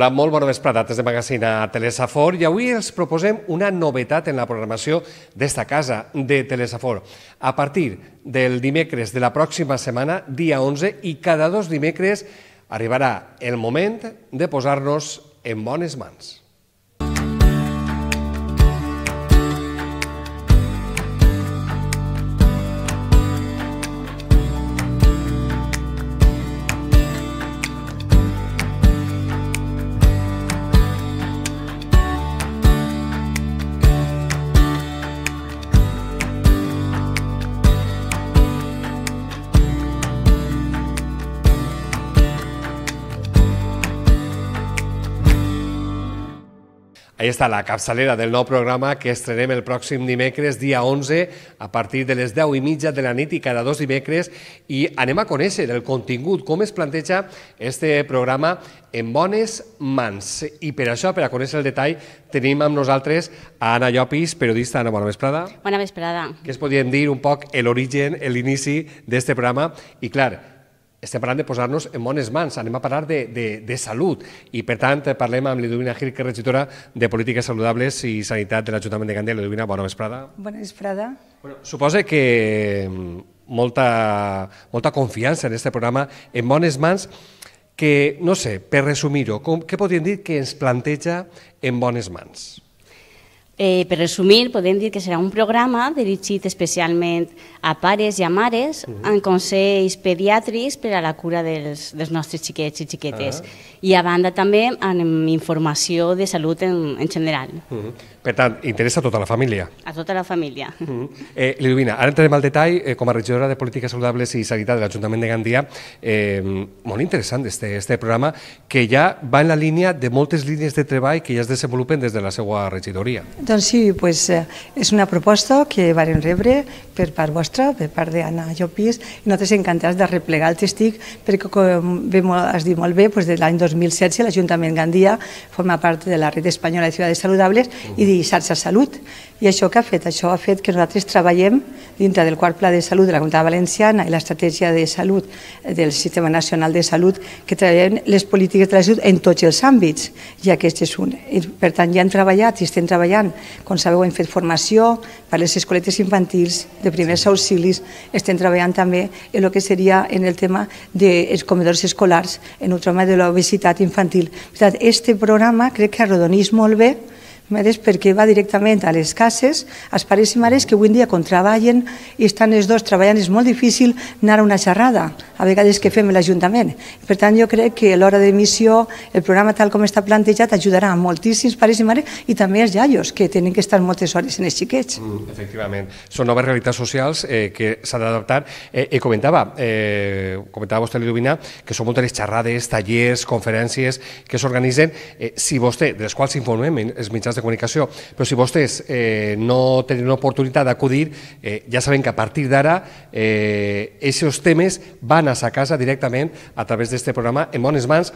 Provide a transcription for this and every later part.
Hola, molt bona vesprada, des de Magazine a Telesafor i avui els proposem una novetat en la programació d'esta casa de Telesafor. A partir del dimecres de la pròxima setmana, dia 11, i cada dos dimecres arribarà el moment de posar-nos en bones mans. Ahí està la capçalera del nou programa que estrenem el pròxim dimecres, dia 11, a partir de les 10 i mitja de la nit i cada dos dimecres, i anem a conèixer el contingut, com es planteja este programa en bones mans. I per això, per a conèixer el detall, tenim amb nosaltres a Anna Llopis, periodista. Anna, bona vesprada. Bona vesprada. Què es podien dir un poc l'origen, l'inici d'este programa? I clar, estem parlant de posar-nos en bones mans, anem a parlar de, de, de salut i per tant parlem amb Gil, que és regidora de Polítiques Saludables i Sanitat de l'Ajuntament de Candel. Eduina, bona vesprada. Bona vesprada. Bueno, suposa que mm, molta, molta confiança en aquest programa, en bones mans, que, no sé, per resumir-ho, què podríem dir que ens planteja en bones mans? Eh, per resumir, podem dir que serà un programa dirigit especialment a pares i a mares uh -huh. en consells pediàtrics per a la cura dels, dels nostres xiquets i xiquetes. Uh ah. -huh. I a banda també en informació de salut en, en general. Uh -huh. Per tant, interessa a tota la família. A tota la família. Mm -hmm. eh, Lidovina, ara entrem al detall, eh, com a regidora de Polítiques Saludables i Sanitat de l'Ajuntament de Gandia, eh, molt interessant este, este programa, que ja va en la línia de moltes línies de treball que ja es desenvolupen des de la seva regidoria. Doncs sí, pues, eh, és una proposta que varen rebre, per part vostra, per part d'Anna Llopis, i nosaltres encantats de replegar el testic, perquè com bé has dit molt bé, doncs de l'any 2016 l'Ajuntament Gandia forma part de la red espanyola de ciutats saludables i de xarxa salut. I això que ha fet? Això ha fet que nosaltres treballem dintre del quart pla de salut de la Comunitat Valenciana i l'estratègia de salut del Sistema Nacional de Salut, que treballem les polítiques de la salut en tots els àmbits, i aquest és un. per tant, ja hem treballat i estem treballant. Com sabeu, hem fet formació, per les escoletes infantils, de primers auxilis, estem treballant també en el que seria en el tema dels comedors escolars, en el tema de l'obesitat infantil. Aquest programa crec que arrodonís molt bé mares perquè va directament a les cases, els pares i mares que avui en dia quan treballen i estan els dos treballant és molt difícil anar a una xerrada, a vegades que fem l'Ajuntament. Per tant, jo crec que l'hora d'emissió, el programa tal com està plantejat, ajudarà a moltíssims pares i mares i també els iaios, que tenen que estar moltes hores en els xiquets. Mm, efectivament. Són noves realitats socials eh, que s'han d'adaptar. Eh, eh, comentava, eh, comentava vostè, Lidovina, que són moltes xerrades, tallers, conferències que s'organitzen. Eh, si vostè, de les quals informem, els mitjans de de comunicació, però si vostès eh, no tenen oportunitat d'acudir, eh, ja saben que a partir d'ara eh, aquests temes van a sa casa directament a través d'aquest programa en bones mans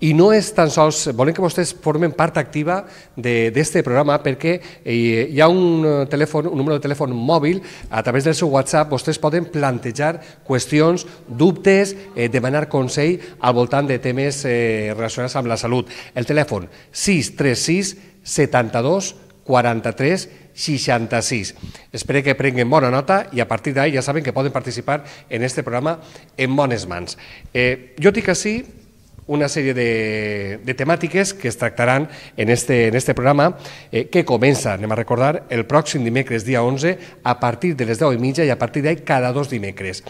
i no és tan sols, volem que vostès formen part activa d'aquest programa perquè eh, hi ha un, eh, telèfon, un número de telèfon mòbil a través del seu WhatsApp vostès poden plantejar qüestions, dubtes, eh, demanar consell al voltant de temes eh, relacionats amb la salut. El telèfon 636 72 43 66. Espero que prenguin bona nota i a partir d'ahir ja saben que poden participar en este programa en bones mans. Eh, jo dic així una sèrie de, de temàtiques que es tractaran en este, en este programa eh, que comença, anem a recordar, el pròxim dimecres, dia 11, a partir de les 10 i mitja i a partir d'ahir cada dos dimecres.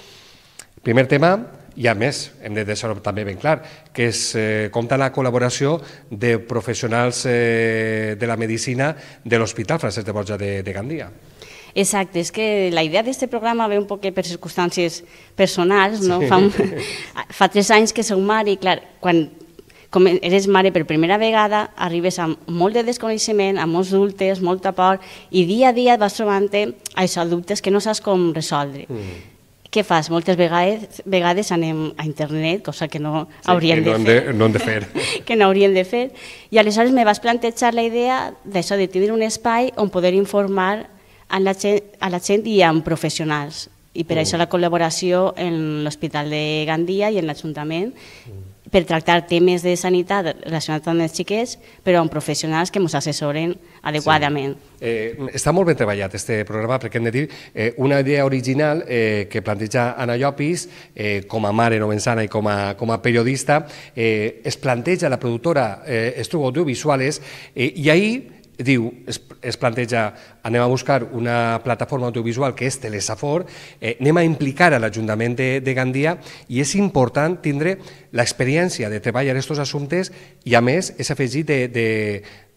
Primer tema, i a més, hem de deixar-ho també ben clar, que es eh, compta la col·laboració de professionals eh, de la medicina de l'Hospital Francesc de Borja de, de Gandia. Exacte, és que la idea d'aquest programa ve un poc per circumstàncies personals, no? Sí. Fa, fa tres anys que sou mare i, clar, quan com eres mare per primera vegada, arribes amb molt de desconeixement, amb molts dubtes, molta por, i dia a dia vas trobant-te això, dubtes que no saps com resoldre. Mm què fas? Moltes vegades, vegades anem a internet, cosa que no sí, hauríem que no de fer. De, no hem de fer. que no hauríem de fer. I aleshores me vas plantejar la idea d'això, de tenir un espai on poder informar a la gent, a la gent i amb professionals. I per mm. això la col·laboració en l'Hospital de Gandia i en l'Ajuntament mm per tractar temes de sanitat relacionats amb els xiquets, però amb professionals que ens assessoren adequadament. Sí. Eh, està molt ben treballat aquest programa, perquè hem de dir eh, una idea original eh, que planteja Anna Llopis, eh, com a mare novensana i com a, com a periodista, eh, es planteja la productora eh, Estrugo Audiovisuales, eh, i ahir diu, es, es planteja, anem a buscar una plataforma audiovisual que és Telesafor, eh, anem a implicar a l'Ajuntament de, de Gandia i és important tindre l'experiència de treballar aquests assumptes i a més és afegit de, de,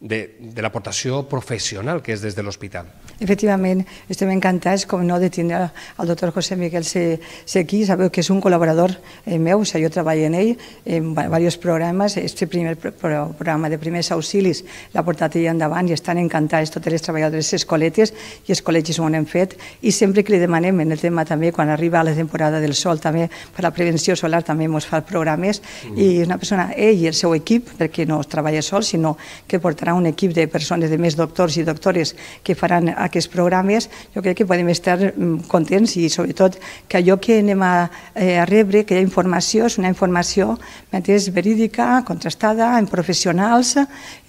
de, de l'aportació professional que és des de l'hospital. Efectivament, estem encantats, com no, de tindre al doctor José Miguel Sequí, sabeu que és un col·laborador eh, meu, o sigui, jo treballo en ell en diversos programes, este primer programa de primers auxilis l'ha portat ell endavant i estan encantats totes les treballadores escoletes i els col·legis ho han fet i sempre que li demanem en el tema també, quan arriba la temporada del sol també per la prevenció solar també ens fa programes mm. i una persona, ell i el seu equip, perquè no treballa sol, sinó que portarà serà un equip de persones, de més doctors i doctores que faran aquests programes, jo crec que podem estar mm, contents i sobretot que allò que anem a, eh, a rebre, que hi ha informació, és una informació mateix verídica, contrastada, en professionals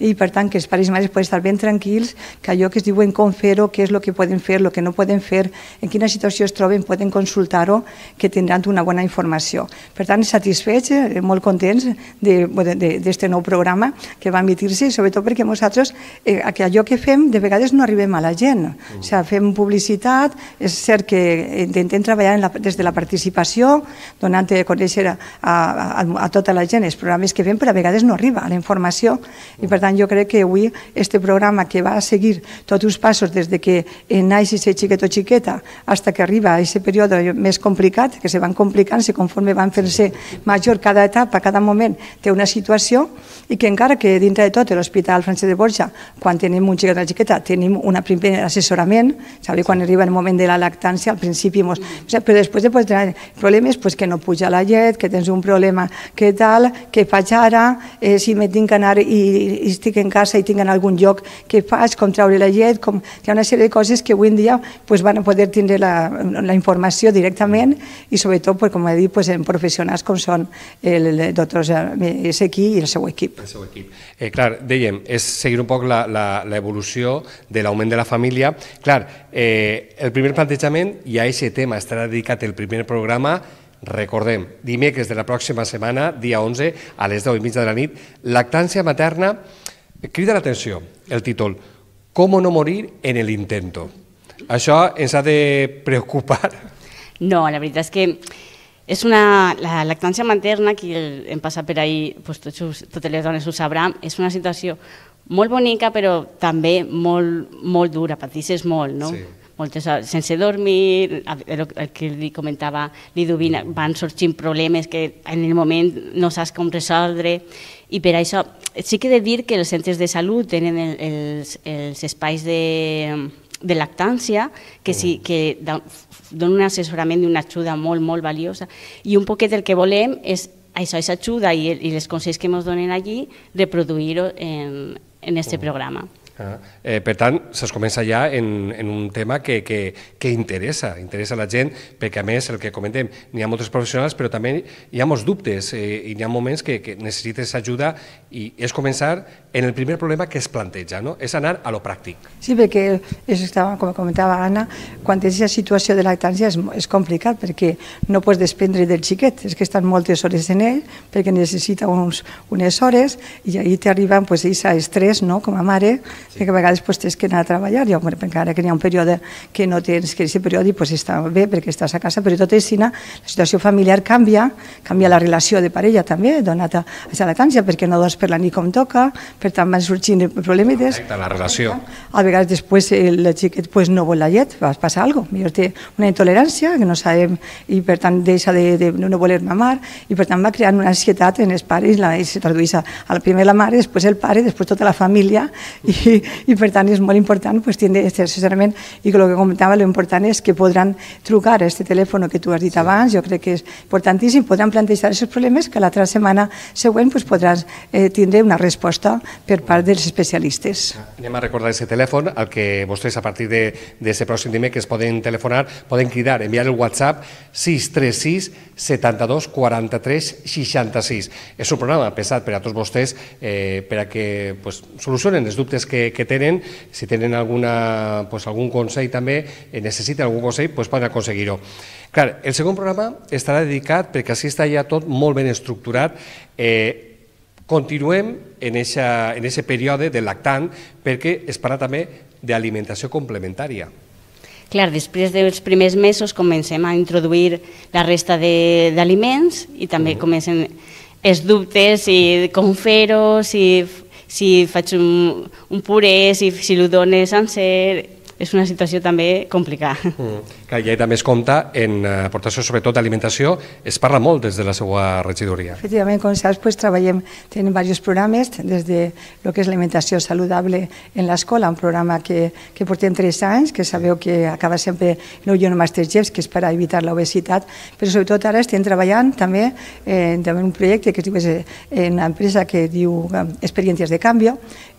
i per tant que els pares i mares poden estar ben tranquils que allò que es diuen com fer-ho, què és el que poden fer, el que no poden fer, en quina situació es troben, poden consultar-ho, que tindran una bona informació. Per tant, satisfets, eh, molt contents d'aquest nou programa que va emitir-se, sobretot perquè nosaltres eh, que allò que fem de vegades no arribem a la gent. Mm. O sigui, fem publicitat, és cert que eh, intentem treballar la, des de la participació, donant a conèixer a, a, a tota la gent els programes que fem, però a vegades no arriba a la informació. I per tant jo crec que avui este programa que va a seguir tots els passos des de que naix i ser xiquet o xiqueta fins que arriba a aquest període més complicat, que se van complicant, se conforme van fer se major cada etapa, cada moment té una situació i que encara que dintre de tot l'Hospital Francesc Sánchez de Borja, quan tenim un xiquet a una xiqueta, tenim un primer assessorament, sabe? quan arriba el moment de la lactància, al principi, mos... però després de tenir problemes pues, que no puja la llet, que tens un problema, què tal, que faig ara, eh, si me tinc que anar i, i estic en casa i tinc en algun lloc, què faig, com traure la llet, com... hi ha una sèrie de coses que avui en dia pues, van a poder tindre la, la informació directament i sobretot, pues, com he dit, pues, en professionals com són el doctor Sequí i el seu equip. El seu equip. Eh, clar, dèiem, és és seguir un poc l'evolució de l'augment de la família. Clar, eh, el primer plantejament, i a aquest tema estarà dedicat el primer programa, recordem, dimecres de la pròxima setmana, dia 11, a les 10 i mitja de la nit, lactància materna, crida l'atenció, el títol, com no morir en el intento». Això ens ha de preocupar? No, la veritat és que és una, la lactància materna, que hem passat per ahir, doncs, totes les dones ho sabran, és una situació molt bonica, però també molt, molt dura, patisses molt, no? Sí. Moltes sense dormir, el, el que li comentava l'Idovina, mm. van sorgint problemes que en el moment no saps com resoldre, i per això sí que he de dir que els centres de salut tenen el, els, els espais de, de lactància, que, sí, mm. que donen un assessorament i una ajuda molt, molt valiosa. I un poquet del que volem és això és ajuda i, i els consells que ens donen allí, reproduir-ho en, en este programa. Ah, eh, per tant, se'ls comença ja en, en un tema que, que, que interessa, interessa la gent, perquè a més, el que comentem, n'hi ha moltes professionals, però també hi ha molts dubtes eh, i hi ha moments que, que necessites ajuda i és començar en el primer problema que es planteja, no? és anar a lo pràctic. Sí, perquè, és, com comentava Anna, quan tens la situació de lactància és, és complicat perquè no pots desprendre del xiquet, és que estan moltes hores en ell perquè necessita uns, unes hores i ahir t'arriben pues, doncs, estrès no? com a mare Sí. que a vegades pues, tens que anar a treballar, i home, encara que hi ha un període que no tens, que aquest període pues, està bé perquè estàs a casa, però tot és sinó, la situació familiar canvia, canvia la relació de parella també, donat a, a latància, perquè no dos per la nit com toca, per tant van sorgint problemes. Afecta la relació. A vegades després eh, el xiquet pues, no vol la llet, va passar alguna cosa, millor té una intolerància que no sabem i per tant deixa de, de no voler mamar i per tant va creant una ansietat en els pares i, la, i se tradueix a, a primer la mare, després el pare, després tota la família i, i per tant és molt important pues, tindre aquest assessorament i que el que comentava, l'important és que podran trucar a este telèfon que tu has dit sí. abans, jo crec que és importantíssim, podran plantejar aquests problemes que l'altra setmana següent pues, podràs eh, tindre una resposta per part dels especialistes. Anem a recordar aquest telèfon, el que vostès a partir d'aquest pròxim dimec es poden telefonar, poden cridar, enviar el WhatsApp 636 72 43 66. És un programa pensat per a tots vostès eh, per a que pues, solucionen els dubtes que, que tenen, si tenen alguna, pues, algun consell també, eh, necessiten algun consell, pues, poden aconseguir-ho. Clar, el segon programa estarà dedicat, perquè així està ja tot molt ben estructurat, eh, Continuem en aquest en període de lactant perquè es parla també d'alimentació complementària. Clar, després dels primers mesos comencem a introduir la resta d'aliments i també comencen els dubtes i com fer-ho, si si faig un, un puré, si, si l'ho dones sencer, és una situació també complicada. Mm. ja hi també es compta en eh, aportació sobretot d'alimentació, es parla molt des de la seva regidoria. Efectivament, com saps, pues, treballem, tenim diversos programes, des de lo que és l'alimentació saludable en l'escola, un programa que, que portem tres anys, que sabeu que acaba sempre l'Union Masterchefs, que és per a evitar l'obesitat, però sobretot ara estem treballant també eh, en eh, un projecte que es diu, eh, en una empresa que diu Experiències de Canvi,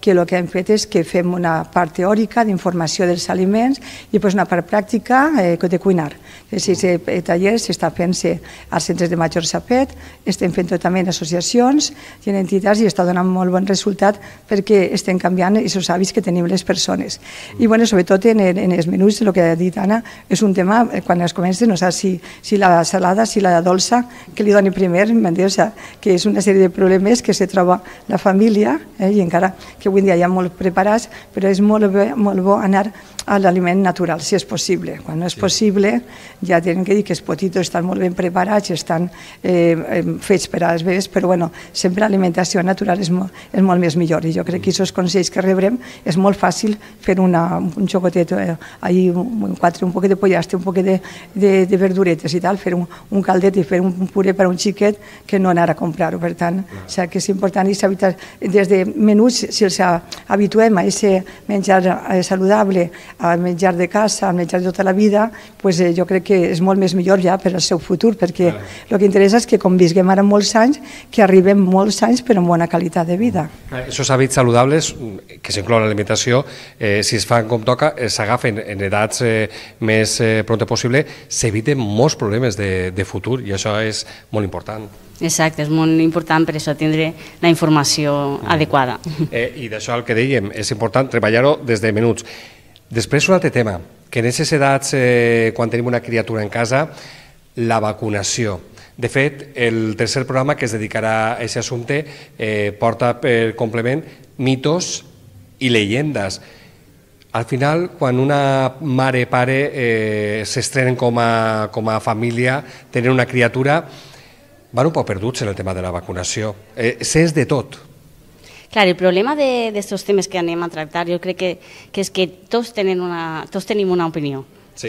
que el que hem fet és que fem una part teòrica d'informació dels els aliments i pues, una part pràctica eh, de cuinar. És a dir, el taller s'està fent-se als centres de major sapet, estem fent també en associacions i en entitats i està donant molt bon resultat perquè estem canviant els avis que tenim les persones. I bueno, sobretot en, en els menús, el que ha dit Anna, és un tema, eh, quan es comença, no saps si, si la salada, si la dolça, que li doni primer, O sea, que és una sèrie de problemes que se troba la família, eh? i encara que avui dia hi ha molt preparats, però és molt bé, molt bo anar a l'aliment natural, si és possible. Quan no és sí. possible, ja tenen que dir que els potitos estan molt ben preparats, i estan eh, fets per als bebès, però bueno, sempre l'alimentació natural és, molt, és molt més millor. I jo crec que aquests consells que rebrem és molt fàcil fer una, un xocotet, eh, ahir un, quatre, un poquet de pollastre, un poquet de, de, de verduretes i tal, fer un, un caldet i fer un puré per a un xiquet que no anar a comprar-ho. Per tant, o sigui que és important i s'evitar des de menús, si els habituem a aquest menjar eh, saludable, al menjar de casa, al menjar de tota la vida, pues, eh, jo crec que és molt més millor ja per al seu futur, perquè el que interessa és que convisguem ara molts anys, que arribem molts anys però amb bona qualitat de vida. Aquests ah, hàbits saludables, mm, que s'inclou l'alimentació, eh, si es fan com toca, eh, s'agafen en edats eh, més eh, pronta possible, s'eviten molts problemes de, de futur i això és molt important. Exacte, és molt important per això tindre la informació mm. adequada. Eh, I d'això el que dèiem, és important treballar-ho des de menuts. Després un altre tema, que en aquestes edats, eh, quan tenim una criatura en casa, la vacunació. De fet, el tercer programa que es dedicarà a aquest assumpte eh, porta per complement mitos i llegendes. Al final, quan una mare i pare eh, s'estrenen com, a, com a família, tenen una criatura, van un poc perduts en el tema de la vacunació. Eh, S'és de tot, Clar, el problema d'aquests temes que anem a tractar jo crec que, que és que tots, tenen una, tots tenim una opinió. Sí.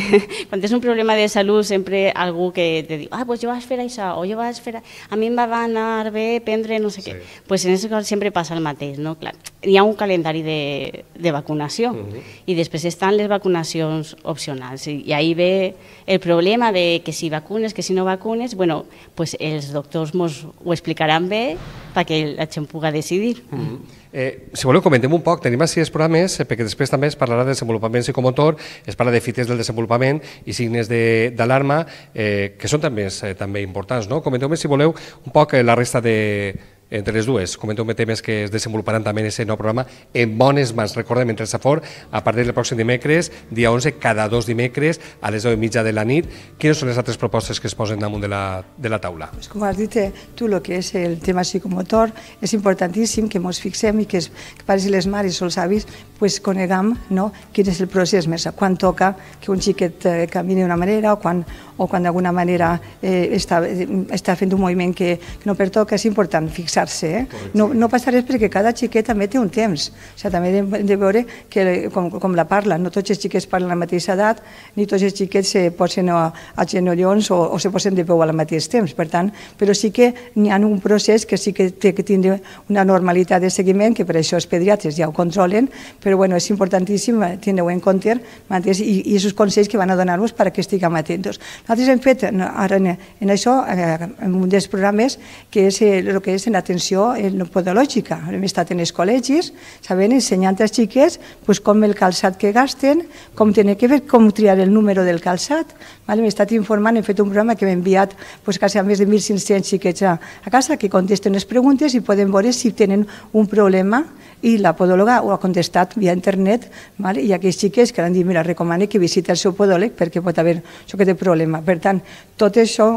Quan tens un problema de salut sempre algú que te diu ah, pues jo vaig fer això, o jo vaig fer... A mi em va anar bé prendre no sé sí. què. pues en aquest cas sempre passa el mateix. No? Clar, hi ha un calendari de, de vacunació uh mhm. -huh. i després estan les vacunacions opcionals. I, I ahí ve el problema de que si vacunes, que si no vacunes, bueno, pues els doctors mos ho explicaran bé perquè la gent pugui decidir. Mm -hmm. eh, si voleu, comentem un poc. Tenim així els programes, eh, perquè després també es parlarà de desenvolupament psicomotor, es parla de fites del desenvolupament i signes d'alarma, eh, que són també, eh, també importants. No? Comenteu-me, si voleu, un poc eh, la resta de, entre les dues. Comenteu-me temes que es desenvoluparan també en aquest nou programa en bones mans. Recordem, entre Safor, a partir del pròxim dimecres, dia 11, cada dos dimecres, a les 10 mitja de la nit. Quines són les altres propostes que es posen damunt de la, de la taula? Pues com has dit eh, tu, el que és el tema psicomotor, és importantíssim que ens fixem i que els pares i les mares o els avis pues, coneguem no, quin és el procés més, quan toca que un xiquet eh, camini d'una manera o quan, o quan d'alguna manera eh, està, eh, està fent un moviment que, que no pertoca, és important fixar passar-se, eh? no, no passar-se perquè cada xiquet també té un temps, o sigui, també hem de veure que, com, com la parla, no tots els xiquets parlen a la mateixa edat, ni tots els xiquets se posen a, a genollons o, o se posen de peu al mateix temps, per tant, però sí que hi ha un procés que sí que té que tindre una normalitat de seguiment, que per això els pediatres ja ho controlen, però bueno, és importantíssim tindre-ho en compte i, i els consells que van a donar-vos perquè estiguem atentos. Nosaltres hem fet ara en, en això, eh, en un dels programes, que és el que és en la atenció eh, no podològica. Hem estat en els col·legis, saben, ensenyant als xiquets pues, com el calçat que gasten, com tenen que fer, com triar el número del calçat. Vale? Hem estat informant, hem fet un programa que hem enviat pues, quasi a més de 1.500 xiquets a, a casa que contesten les preguntes i poden veure si tenen un problema i la podòloga ho ha contestat via internet vale? i aquells xiquets que han dit mira, recomano que visiti el seu podòleg perquè pot haver això que té problema. Per tant, tot això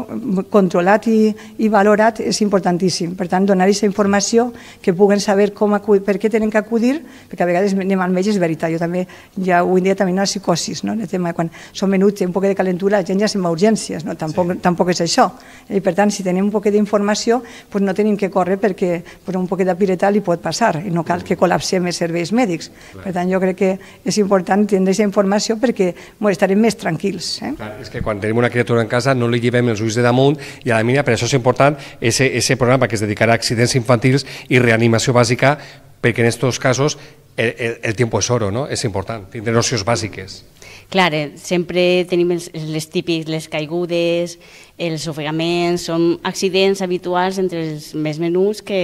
controlat i, i valorat és importantíssim. Per tant, donar aquesta informació, que puguen saber com acudir, per què tenen que acudir, perquè a vegades anem al metge, és veritat, jo també, ja avui dia també hi ha psicosis, no? el tema, quan som menuts, un poc de calentura, la gent ja se'n va a urgències, no? tampoc, sí. tampoc és això. I per tant, si tenim un poc d'informació, pues doncs no tenim que córrer perquè pues, un poc de pireta li pot passar i no cal mm. que col·lapsem els serveis mèdics. Clar. Per tant, jo crec que és important tindre aquesta informació perquè bueno, estarem més tranquils. Eh? Clar, és que quan tenim una criatura en casa no li llevem els ulls de damunt i a la mínima, per això és important ese, ese programa que es dedicarà a accidents infantils i reanimació bàsica, perquè en aquests casos el, el, el tiempo es oro, no? és important, tindre nocions bàsiques. Clar, sempre tenim els, les típics, les caigudes, els ofegaments, són accidents habituals entre els més menuts que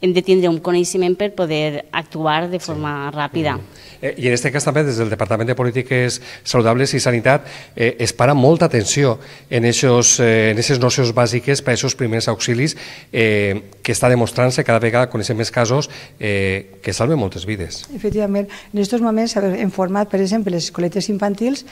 hem de tindre un coneixement per poder actuar de forma sí. ràpida. Mm. Eh, I en aquest cas també des del Departament de Polítiques Saludables i Sanitat eh, es para molta atenció en aquestes eh, en nocions bàsiques per a aquests primers auxilis eh, que està demostrant-se cada vegada coneixem més casos eh, que salven moltes vides. Efectivament, en aquests moments hem format, per exemple, les escoletes infantils,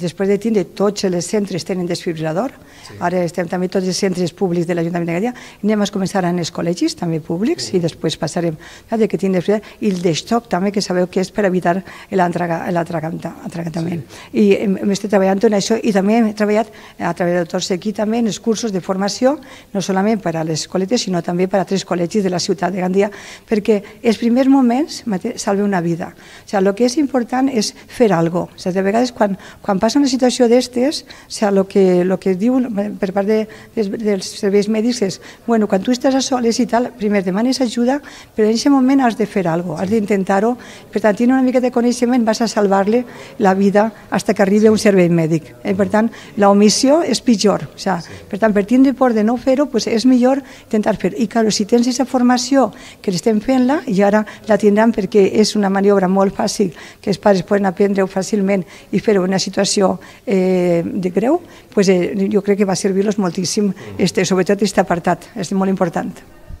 després de tindre tots els centres tenen desfibrilador, sí. ara estem també tots els centres públics de l'Ajuntament de Gallà, anem a començar en els col·legis també públics, sí i després passarem ja, de que tinc després, i el d'estoc també, que sabeu que és per evitar l'atracament Sí. I estat treballant en això i també he treballat a través del Torse aquí també en els cursos de formació, no solament per a les escoletes, sinó també per a tres col·legis de la ciutat de Gandia, perquè els primers moments salve una vida. O sigui, el que és important és fer alguna cosa. O sigui, de vegades quan, quan passa una situació d'estes, o sigui, el que, el que diu per part de, dels, dels serveis mèdics és, bueno, quan tu estàs a soles i tal, primer demanes ajuda, però en aquest moment has de fer alguna cosa, has d'intentar-ho. Per tant, tenint una mica de coneixement vas a salvar-li la vida fins que arribi un servei mèdic. Eh, per tant, la omissió és pitjor. O sea, sigui, per tant, per tindre por de no fer-ho, pues és millor intentar fer. -ho. I, clar, si tens aquesta formació que estem fent-la, i ara la tindran perquè és una maniobra molt fàcil, que els pares poden aprendre-ho fàcilment i fer-ho en una situació eh, de greu, pues, eh, jo crec que va servir-los moltíssim, este, sobretot aquest apartat, és molt important.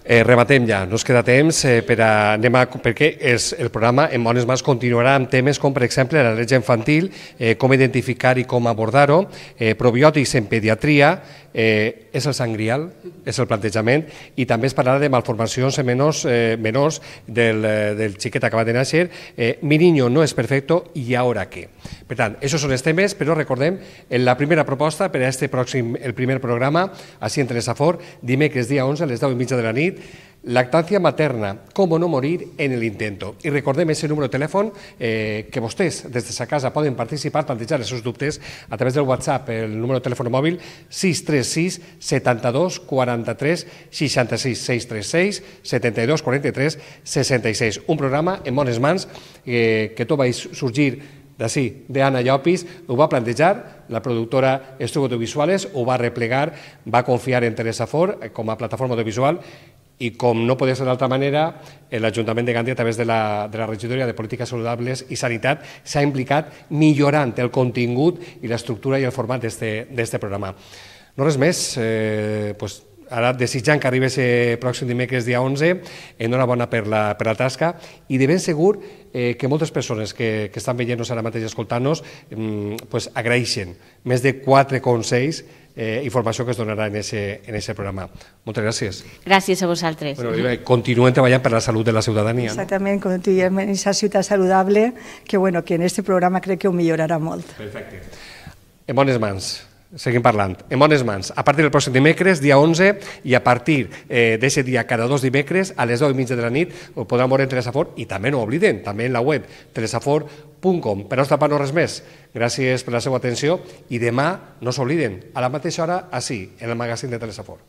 Eh, rematem ja, no es queda temps eh, per a, anem a, perquè és, el programa en bones mans continuarà amb temes com per exemple la letja infantil, eh, com identificar i com abordar-ho, eh, probiòtics en pediatria, eh, és el sangrial, és el plantejament, i també es parlarà de malformacions menors, eh, menors del, eh, del xiquet acabat de néixer, eh, mi niño no és perfecto i ara què? Per tant, això són els temes, però recordem, en la primera proposta per a este pròxim, el primer programa, així entre les afor, dimecres dia 11 a les 10 i mitja de la nit, Lactancia materna, cómo no morir en el intento. I recordem ese número de telèfon eh, que vostès des de sa casa poden participar, plantejar els seus dubtes a través del WhatsApp, el número de telèfon mòbil 63. 636 72 43 66 636 72 43 66. Un programa en bones mans eh, que tot va sorgir d'ací, d'Anna Llopis, ho va plantejar, la productora de Audiovisuales ho va replegar, va confiar en Teresa Ford eh, com a plataforma audiovisual i com no podia ser d'altra manera, eh, l'Ajuntament de Gandia, a través de la, de la Regidoria de Polítiques Saludables i Sanitat, s'ha implicat millorant el contingut i l'estructura i el format d'este programa. No res més, eh, pues, ara desitjant que arribés el eh, pròxim dimecres dia 11, enhorabona per la, per la tasca i de ben segur eh, que moltes persones que, que estan veient-nos ara mateix i escoltant-nos eh, pues agraeixen més de quatre consells eh, informació que es donarà en ese, en ese programa. Moltes gràcies. Gràcies a vosaltres. Bueno, Oliva, continuem treballant per la salut de la ciutadania. Exactament, no? continuem en aquesta ciutat saludable, que, bueno, que en este programa crec que ho millorarà molt. Perfecte. En bones mans. Seguim parlant. En bones mans. A partir del pròxim dimecres, dia 11, i a partir eh, d'aquest dia, cada dos dimecres, a les 10 i mitja de la nit, ho podran veure en Telesafor i també no ho obliden, també en la web telesafor.com. Per nostra part no res més. Gràcies per la seva atenció i demà no s'obliden, a la mateixa hora, així, en el magazín de Telesafor.